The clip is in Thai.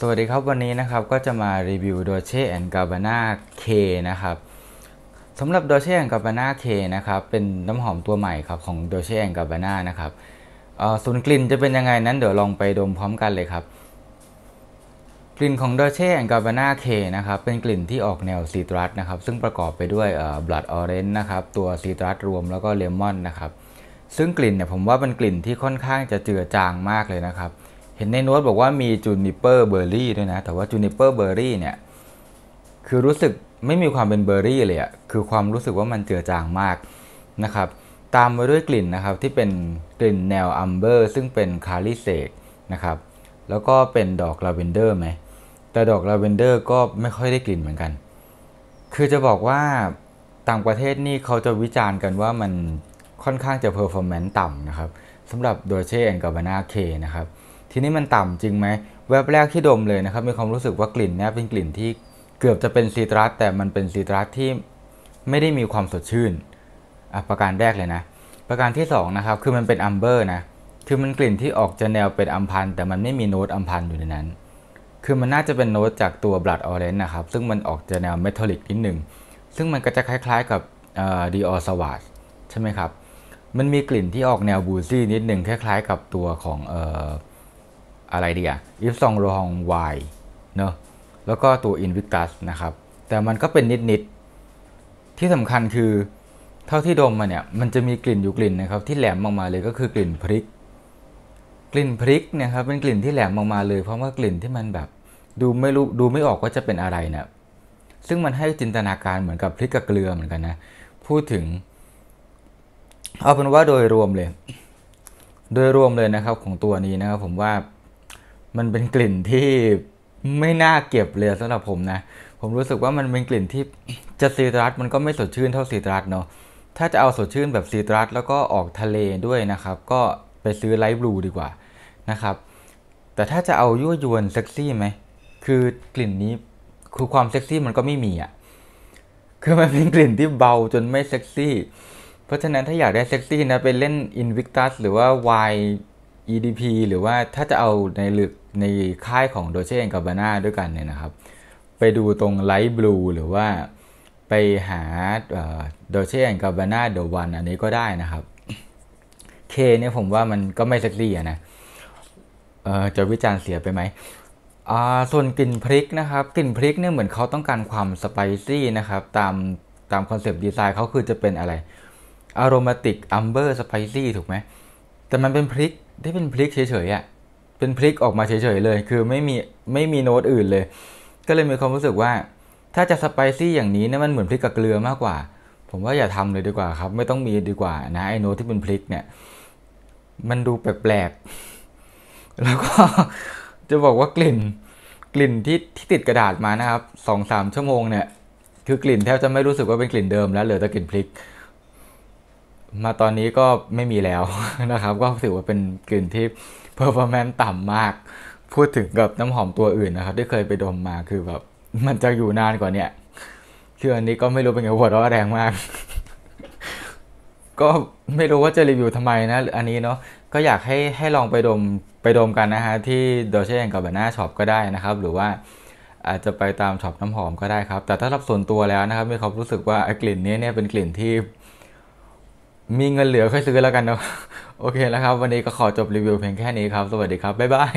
สวัสดีครับ วันนี้นะครับก็จะมารีวิว Dolce Gabbana K นะครับสำหรับ Dolce Gabbana K นะครับเป็นน้ำหอมตัวใหม่ครับของ Dolce Gabbana นะครับส่วนกลิ่นจะเป็นยังไง นั้นเดี๋ยวลองไปดมพร้อมกันเลยครับ กลิ่นของ Dolce Gabbana K นะครับเป็นกลิ่นที่ออกแนวซีตรัสนะครับซึ่งประกอบไปด้วยบลัดออเรนจ์นะครับตัวซีตรัสรวมแล้วก็เลมอนนะครับซึ่งกลิ่นเนี่ยผมว่าเป็นกลิ่นที่ค่อนข้างจะเจือจางมากเลยนะครับเห็นในโน้ตบอกว่ามีจูนิเปอร์เบอร์รี่ด้วยนะ แต่ว่าจูนิเปอร์เบอร์รี่เนี่ย คือรู้สึกไม่มีความเป็นเบอร์รี่เลยอะคือความรู้สึกว่ามันเจือจางมากนะครับ ตามมาด้วยกลิ่นนะครับที่เป็นกลิ่นแนวอัมเบอร์ซึ่งเป็นคาริเซกนะครับแล้วก็เป็นดอกลาเวนเดอร์ไหม แต่ดอกลาเวนเดอร์ก็ไม่ค่อยได้กลิ่นเหมือนกัน คือจะบอกว่า ต่างประเทศนี่เขาจะวิจารณ์กันว่ามันค่อนข้างจะเพอร์ฟอร์แมนซ์ต่ำนะครับสำหรับโดเช่แอนกาบานาเคนะครับทีนี้มันต่ำจริงไหมแวบแรกที่ดมเลยนะครับมีความรู้สึกว่ากลิ่นนี้เป็นกลิ่นที่เกือบจะเป็นซีตรัสแต่มันเป็นซีตรัสที่ไม่ได้มีความสดชื่นประการแรกเลยนะประการที่2นะครับคือมันเป็นอัมเบอร์นะคือมันกลิ่นที่ออกจะแนวเป็นอัมพันแต่มันไม่มีโน้ตอัมพันอยู่ในนั้น คือมันน่าจะเป็นโน้ตจากตัวบลัดออเรน์นะครับซึ่งมันออกจะแนวเมทัลลิกนิดหนึ่งซึ่งมันก็จะคล้าย ๆกับดีออสวาดใช่ไหมครับมันมีกลิ่นที่ออกแนวบูซี่นิดหนึ่งคล้ายๆกับตัวของอะไรดีอะอิฟซองรองไวเนาะแล้วก็ตัวอินวิกัสนะครับแต่มันก็เป็นนิดๆที่สำคัญคือเท่าที่ดมมาเนี่ยมันจะมีกลิ่นอยู่กลิ่นนะครับที่แหลมออกมาเลยก็คือกลิ่นพริก กลิ่นพริกนะครับเป็นกลิ่นที่แหลมออกมาเลย เพราะว่ากลิ่นที่มันแบบดูไม่รู้ดูไม่ออกว่าจะเป็นอะไรเนี่ยซึ่งมันให้จินตนาการเหมือนกับพริกกับเกลือเหมือนกันนะพูดถึงเอาเป็นว่าโดยรวมเลย โดยรวมเลยนะครับของตัวนี้นะครับผมว่ามันเป็นกลิ่นที่ไม่น่าเก็บเลยสำหรับผมนะ ผมรู้สึกว่ามันเป็นกลิ่นที่จะซีตรัสมันก็ไม่สดชื่นเท่าซีตรัสเนาะ ถ้าจะเอาสดชื่นแบบซีตรัสแล้วก็ออกทะเลด้วยนะครับ ก็ไปซื้อไลท์บลูดีกว่านะครับ แต่ถ้าจะเอายั่วยวนเซ็กซี่ไหมคือกลิ่นนี้คือความเซ็กซี่มันก็ไม่มีอะ่ะ คือมันเป็นกลิ่นที่เบาจนไม่เซ็กซี่ เพราะฉะนั้นถ้าอยากได้เซ็กซี่นะไปเล่น Invictus หรือว่า Y EDP หรือว่าถ้าจะเอาในหลึกในค่ายของโดเชนกับาน่าด้วยกันเนี่ยนะครับ ไปดูตรงไลท์บลูหรือว่าไปหาโดเชนกับาน่าเดอะวันอันนี้ก็ได้นะครับเคเนี่ยผมว่ามันก็ไม่เซ็กซี่นะจะวิจารณ์เสียไปไหมส่วนกลิ่นพริกนะครับ กลิ่นพริกเนี่ยเหมือนเขาต้องการความสไปซี่นะครับ ตามตามคอนเซปต์ดีไซน์เขาคือจะเป็นอะไรอารมาติกอัมเบอร์สไปซี่ถูกไหม แต่มันเป็นพริก ได้เป็นพริกเฉยๆอะ่ะเป็นพลิกออกมาเฉยๆเลย คือไม่มีไม่มีโน้ตอื่นเลย ก็เลยมีความรู้สึกว่า ถ้าจะสไปซี่อย่างนี้เนี่ยมันเหมือนพริกกับเกลือมากกว่า ผมว่าอย่าทำเลยดีกว่าครับ ไม่ต้องมีดีกว่า นะไอโน้ตที่เป็นพริกเนี่ยมันดูแปลกๆแล้วก็ จะบอกว่ากลิ่น กลิ่นที่ที่ติดกระดาษมานะครับสองสามชั่วโมงเนี่ยคือกลิ่นแทบจะไม่รู้สึกว่าเป็นกลิ่นเดิมแล้วเหลือแต่กลิ่นพริกมาตอนนี้ก็ไม่มีแล้วนะครับ ก็ถือว่าเป็นกลิ่นที่เพอร์ฟอร์แมนซ์ต่ำมาก พูดถึงกับน้ำหอมตัวอื่นนะครับ ที่เคยไปดมมาคือแบบ มันจะอยู่นานกว่าเนี่ย คืออันนี้ก็ไม่รู้เป็นไงหัวรรอนแรงมาก ก็ไม่รู้ว่าจะรีวิวทำไมนะ อันนี้เนาะก็อยากให้ให้ลองไปดมไปดมกันนะฮะ ที่โดเช่ยงกับบาน่าช็อปก็ได้นะครับ หรือว่าอาจจะไปตามช็อปน้ำหอมก็ได้ครับ แต่ถ้ารับส่วนตัวแล้วนะครับมีความรู้สึกว่าไอ้กลิ่นนี้เนี่ยเป็นกลิ่นที่มีเงินเหลือค่อยซื้อแล้วกันเนาะโอเคแล้วครับ วันนี้ก็ขอจบรีวิวเพียงแค่นี้ครับ สวัสดีครับ บ๊ายบาย